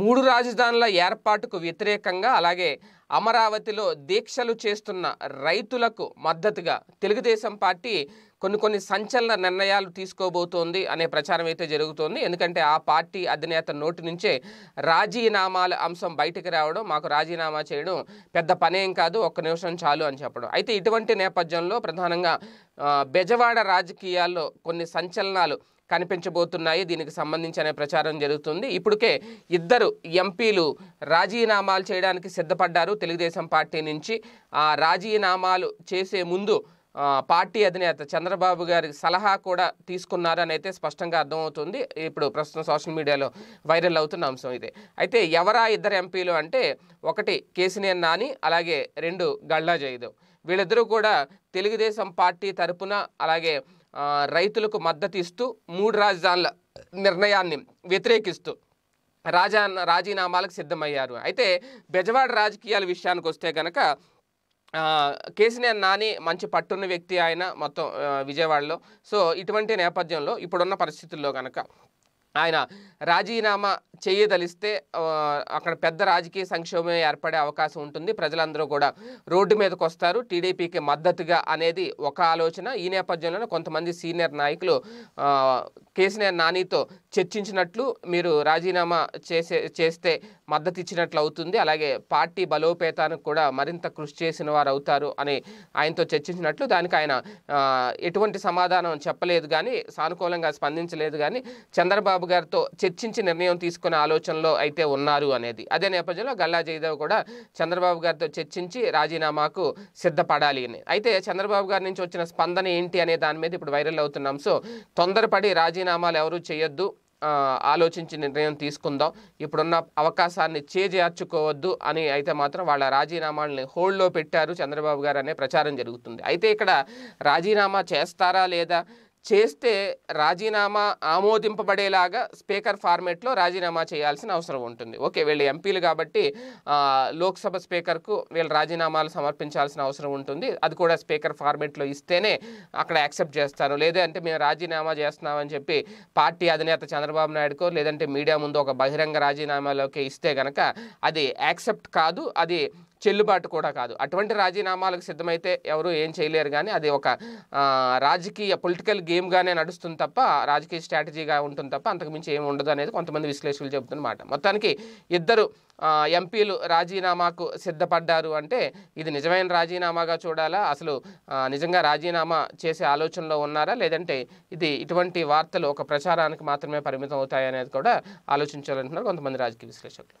మూడు రాజధానుల ఏర్పాటుకు వ్యతిరేకంగా అలాగే అమరావతిలో దీక్షలు చేస్తున్న రైతులకు మద్దతుగా తెలుగుదేశం పార్టీ కొన్ని కొన్ని సంచలన నిర్ణయాలు తీసుకోబోతోంది అనే ప్రచారం అయితే జరుగుతోంది ఎందుకంటే ఆ పార్టీ అధినేత నోటి నుంచే రాజీనామాల అంశం బయటకు రావడం మాకు రాజీనామా చేయడం పెద్ద పనేం కాదు ఒక్క నిమిషం చాలు అని చెప్పడం అయితే ఇటువంటి నేపథ్యంలో ప్రధానంగా బెజవాడ రాజకీయాల్లో కొన్ని సంచలనాలు కనిపించబోతున్నాయి దీనికి సంబంధించి అనే ప్రచారం జరుగుతుంది ఇప్పటికే ఇద్దరు ఎంపీలు రాజీనామాలు చేయడానికి సిద్ధపడ్డారు తెలుగుదేశం పార్టీ నుంచి ఆ రాజీనామాలు చేసే ముందు పార్టీ అధినేత చంద్రబాబు గారి సలహా కూడా తీసుకున్నారని అయితే స్పష్టంగా అర్థమవుతుంది ఇప్పుడు ప్రస్తుతం సోషల్ మీడియాలో వైరల్ అవుతున్న అంశం ఇది అయితే ఎవరా ఇద్దరు ఎంపీలు అంటే ఒకటి కేసినేని నాని అలాగే రెండు గళ్ళా జయదేవ్ వీళ్ళిద్దరూ కూడా తెలుగుదేశం పార్టీ తరపున అలాగే రైతులకు మద్దతు ఇస్తూ మూడు రాజధానుల నిర్ణయాన్ని వ్యతిరేకిస్తూ రాజా రాజీనామాలకు సిద్ధమయ్యారు అయితే బెజవాడ రాజకీయాల విషయానికి వస్తే కనుక కేసీఆర్ నాని మంచి పట్టున్న వ్యక్తి ఆయన మొత్తం విజయవాడలో సో ఇటువంటి నేపథ్యంలో ఇప్పుడున్న పరిస్థితుల్లో కనుక ఆయన రాజీనామా చేయదలిస్తే అక్కడ పెద్ద రాజకీయ సంక్షోభం ఏర్పడే అవకాశం ఉంటుంది ప్రజలందరూ కూడా రోడ్డు మీదకి వస్తారు టీడీపీకి మద్దతుగా అనేది ఒక ఆలోచన ఈ నేపథ్యంలోనే కొంతమంది సీనియర్ నాయకులు కేసీఆర్ నానితో చర్చించినట్లు మీరు రాజీనామా చేసే చేస్తే మద్దతు ఇచ్చినట్లు అవుతుంది అలాగే పార్టీ బలోపేతానికి కూడా మరింత కృషి చేసిన వారు అవుతారు అని ఆయనతో చర్చించినట్లు దానికి ఆయన ఎటువంటి సమాధానం చెప్పలేదు కానీ సానుకూలంగా స్పందించలేదు కానీ చంద్రబాబు గారితో చర్చించి నిర్ణయం తీసుకునే ఆలోచనలో అయితే ఉన్నారు అనేది అదే నేపథ్యంలో గల్లా జయదేవ్ కూడా చంద్రబాబు గారితో చర్చించి రాజీనామాకు సిద్ధపడాలి అని అయితే చంద్రబాబు గారి నుంచి వచ్చిన స్పందన ఏంటి అనే దాని మీద ఇప్పుడు వైరల్ అవుతున్నాం సో తొందరపడి రాజీనామాలు ఎవరూ చేయొద్దు ఆలోచించి నిర్ణయం తీసుకుందాం ఇప్పుడున్న అవకాశాన్ని చేజార్చుకోవద్దు అని అయితే మాత్రం వాళ్ళ రాజీనామాలని హోల్డ్లో పెట్టారు చంద్రబాబు గారు అనే ప్రచారం జరుగుతుంది అయితే ఇక్కడ రాజీనామా చేస్తారా లేదా చేస్తే రాజీనామా ఆమోదింపబడేలాగా స్పీకర్ ఫార్మేట్లో రాజీనామా చేయాల్సిన అవసరం ఉంటుంది ఓకే వీళ్ళు ఎంపీలు కాబట్టి లోక్సభ స్పీకర్కు వీళ్ళు రాజీనామాలు సమర్పించాల్సిన అవసరం ఉంటుంది అది కూడా స్పీకర్ ఫార్మేట్లో ఇస్తేనే అక్కడ యాక్సెప్ట్ చేస్తాను లేదే అంటే మేము రాజీనామా చేస్తున్నామని చెప్పి పార్టీ అధినేత చంద్రబాబు నాయుడుకో లేదంటే మీడియా ముందు ఒక బహిరంగ రాజీనామాలోకి ఇస్తే కనుక అది యాక్సెప్ట్ కాదు అది చెల్లుబాటు కూడా కాదు అటువంటి రాజీనామాలకు సిద్ధమైతే ఎవరు ఏం చేయలేరు కానీ అది ఒక రాజకీయ పొలిటికల్ గేమ్గానే నడుస్తుంది తప్ప రాజకీయ స్ట్రాటజీగా ఉంటుంది తప్ప అంతకుమించి ఏమి ఉండదు అనేది కొంతమంది విశ్లేషకులు చెబుతున్నమాట మొత్తానికి ఇద్దరు ఎంపీలు రాజీనామాకు సిద్ధపడ్డారు అంటే ఇది నిజమైన రాజీనామాగా చూడాలా అసలు నిజంగా రాజీనామా చేసే ఆలోచనలో ఉన్నారా లేదంటే ఇది ఇటువంటి వార్తలు ఒక ప్రచారానికి మాత్రమే పరిమితం అవుతాయనేది కూడా ఆలోచించాలంటున్నారు కొంతమంది రాజకీయ విశ్లేషకులు